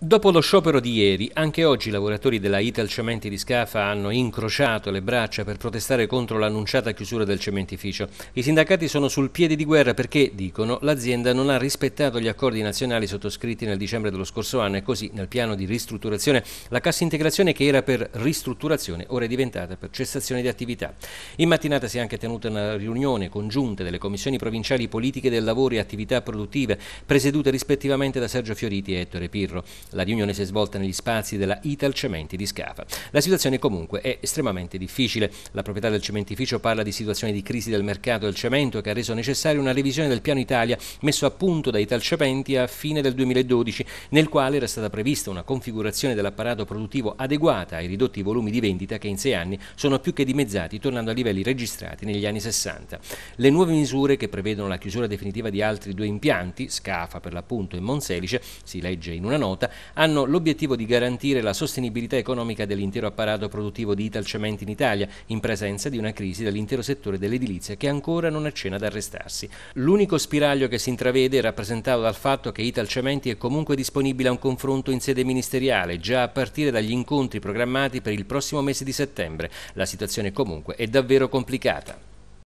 Dopo lo sciopero di ieri, anche oggi i lavoratori della Ital Cementi di Scafa hanno incrociato le braccia per protestare contro l'annunciata chiusura del cementificio. I sindacati sono sul piede di guerra perché, dicono, l'azienda non ha rispettato gli accordi nazionali sottoscritti nel dicembre dello scorso anno e così nel piano di ristrutturazione la cassa integrazione che era per ristrutturazione ora è diventata per cessazione di attività. In mattinata si è anche tenuta una riunione congiunta delle commissioni provinciali politiche del lavoro e attività produttive, presiedute rispettivamente da Sergio Fioriti e Ettore Pirro. La riunione si è svolta negli spazi della Ital Cementi di Scafa. La situazione comunque è estremamente difficile. La proprietà del cementificio parla di situazione di crisi del mercato del cemento che ha reso necessaria una revisione del piano Italia messo a punto da Ital Cementi a fine del 2012, nel quale era stata prevista una configurazione dell'apparato produttivo adeguata ai ridotti volumi di vendita che in sei anni sono più che dimezzati, tornando a livelli registrati negli anni 60. Le nuove misure che prevedono la chiusura definitiva di altri due impianti, Scafa per l'appunto e Monselice, si legge in una nota, hanno l'obiettivo di garantire la sostenibilità economica dell'intero apparato produttivo di Italcementi in Italia, in presenza di una crisi dell'intero settore dell'edilizia che ancora non accenna ad arrestarsi. L'unico spiraglio che si intravede è rappresentato dal fatto che Italcementi è comunque disponibile a un confronto in sede ministeriale, già a partire dagli incontri programmati per il prossimo mese di settembre. La situazione comunque è davvero complicata.